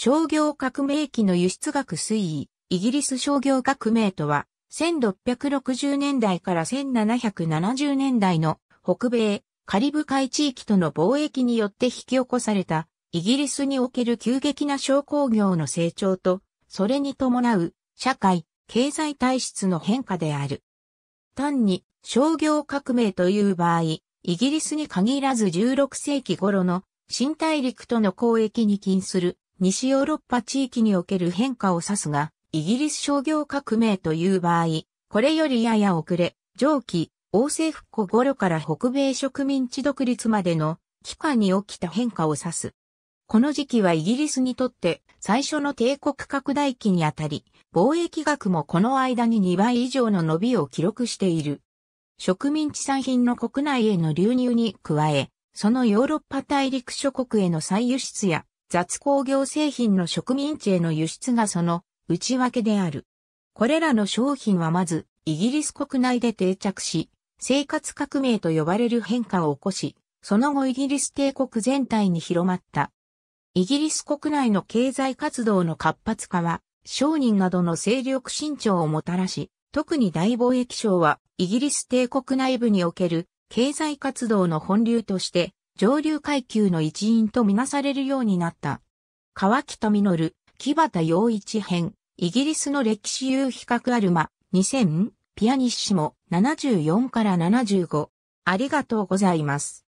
商業革命期の輸出額推移、イギリス商業革命とは、1660年代から1770年代の北米、カリブ海地域との貿易によって引き起こされた、イギリスにおける急激な商工業の成長と、それに伴う社会、経済体質の変化である。単に商業革命という場合、イギリスに限らず16世紀頃の新大陸との交易に近する西ヨーロッパ地域における変化を指すが、イギリス商業革命という場合、これよりやや遅れ、上記、王政復古頃から北米植民地独立までの期間に起きた変化を指す。この時期はイギリスにとって最初の帝国拡大期にあたり、貿易額もこの間に2倍以上の伸びを記録している。植民地産品の国内への流入に加え、そのヨーロッパ大陸諸国への再輸出や雑工業製品の植民地への輸出がその内訳である。これらの商品はまずイギリス国内で定着し、生活革命と呼ばれる変化を起こし、その後イギリス帝国全体に広まった。イギリス国内の経済活動の活発化は、商人などの勢力伸長をもたらし、特に大貿易省はイギリス帝国内部における経済活動の本流として上流階級の一員とみなされるようになった。川北稔、木端洋一編、イギリスの歴史有比較アルマ、2000、ピアニッシモ、74から75。ありがとうございます。